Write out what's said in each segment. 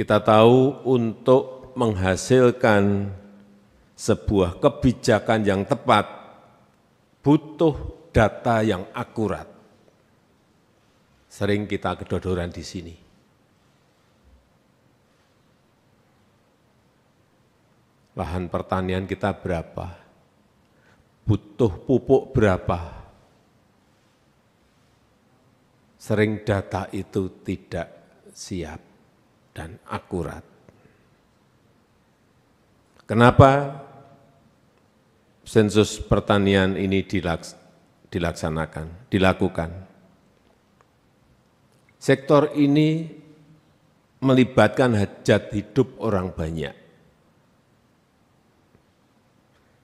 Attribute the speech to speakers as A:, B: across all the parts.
A: Kita tahu untuk menghasilkan sebuah kebijakan yang tepat butuh data yang akurat. Sering kita kedodoran di sini. Lahan pertanian kita berapa? Butuh pupuk berapa? sering data itu tidak siap dan akurat. Kenapa sensus pertanian ini dilaksanakan, dilakukan? Sektor ini melibatkan hajat hidup orang banyak.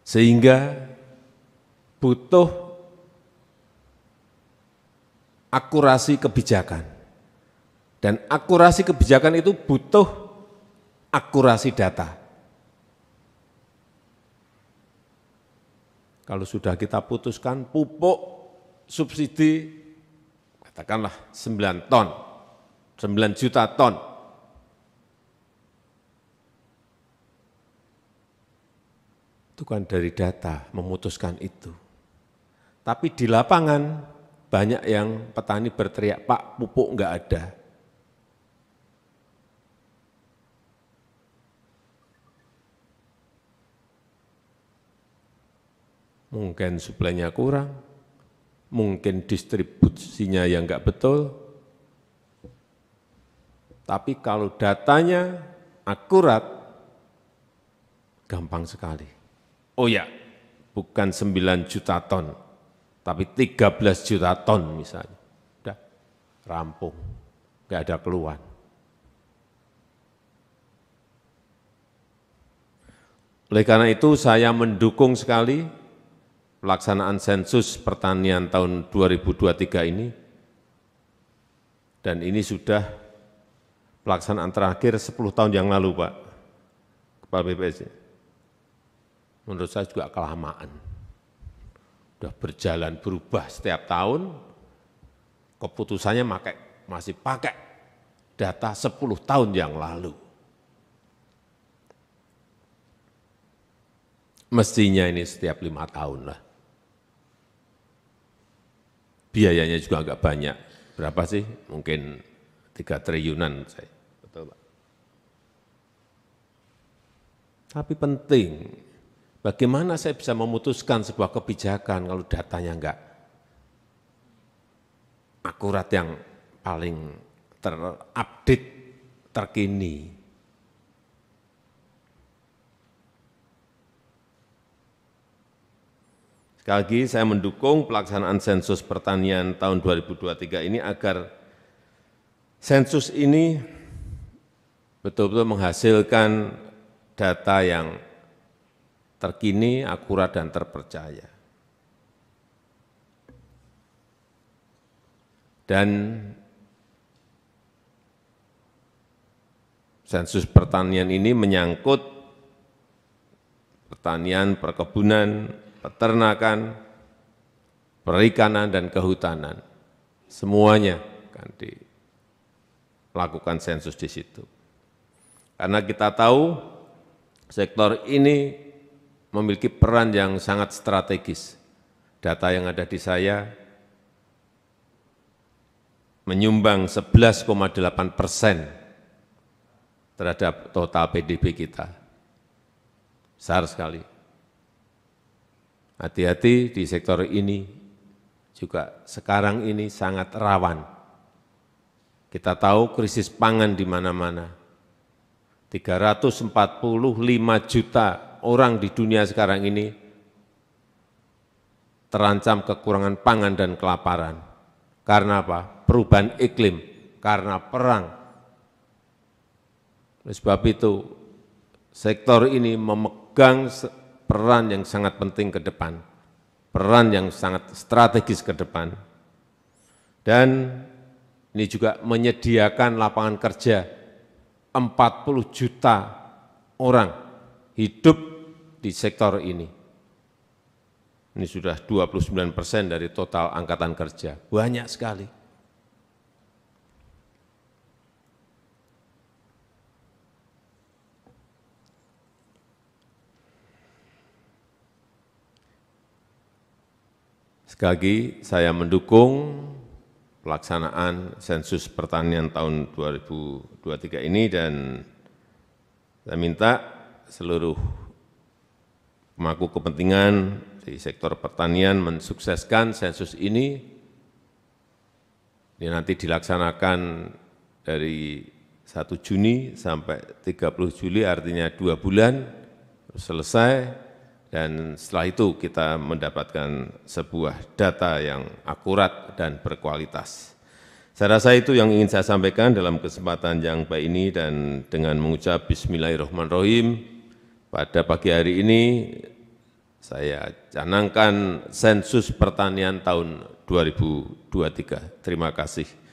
A: Sehingga butuh akurasi kebijakan. Dan akurasi kebijakan itu butuh akurasi data. Kalau sudah kita putuskan pupuk subsidi, katakanlah 9 ton, 9 juta ton, itu kan dari data memutuskan itu. Tapi di lapangan banyak yang petani berteriak, Pak pupuk enggak ada. mungkin suplainya kurang, mungkin distribusinya yang enggak betul, tapi kalau datanya akurat, gampang sekali. Oh ya, bukan 9 juta ton, tapi 13 juta ton misalnya. Udah, rampung, enggak ada keluhan. Oleh karena itu saya mendukung sekali pelaksanaan sensus pertanian tahun 2023 ini, dan ini sudah pelaksanaan terakhir 10 tahun yang lalu, Pak, Kepala BPS. Menurut saya juga kelamaan. Sudah berjalan berubah setiap tahun, keputusannya pakai, masih pakai data 10 tahun yang lalu. Mestinya ini setiap lima tahun lah biayanya juga agak banyak. Berapa sih? Mungkin tiga triliunan saya. Betul, Pak. Tapi penting, bagaimana saya bisa memutuskan sebuah kebijakan kalau datanya enggak akurat yang paling terupdate, terkini. Sekali lagi saya mendukung pelaksanaan sensus pertanian tahun 2023 ini agar sensus ini betul-betul menghasilkan data yang terkini, akurat, dan terpercaya. Dan sensus pertanian ini menyangkut pertanian, perkebunan, peternakan, perikanan, dan kehutanan. Semuanya akan dilakukan sensus di situ. Karena kita tahu sektor ini memiliki peran yang sangat strategis. Data yang ada di saya menyumbang 11,8 persen terhadap total PDB kita. Besar sekali hati hati di sektor ini juga sekarang ini sangat rawan. Kita tahu krisis pangan di mana-mana. 345 juta orang di dunia sekarang ini terancam kekurangan pangan dan kelaparan. Karena apa? Perubahan iklim, karena perang. Oleh sebab itu, sektor ini memegang peran yang sangat penting ke depan, peran yang sangat strategis ke depan. Dan ini juga menyediakan lapangan kerja 40 juta orang hidup di sektor ini. Ini sudah 29 persen dari total angkatan kerja, banyak sekali. Sekali lagi saya mendukung pelaksanaan sensus pertanian tahun 2023 ini dan saya minta seluruh pemangku kepentingan di sektor pertanian mensukseskan sensus ini. yang nanti dilaksanakan dari 1 Juni sampai 30 Juli, artinya dua bulan, selesai dan setelah itu kita mendapatkan sebuah data yang akurat dan berkualitas. Saya rasa itu yang ingin saya sampaikan dalam kesempatan yang baik ini dan dengan mengucap bismillahirrahmanirrahim pada pagi hari ini saya canangkan sensus pertanian tahun 2023. Terima kasih.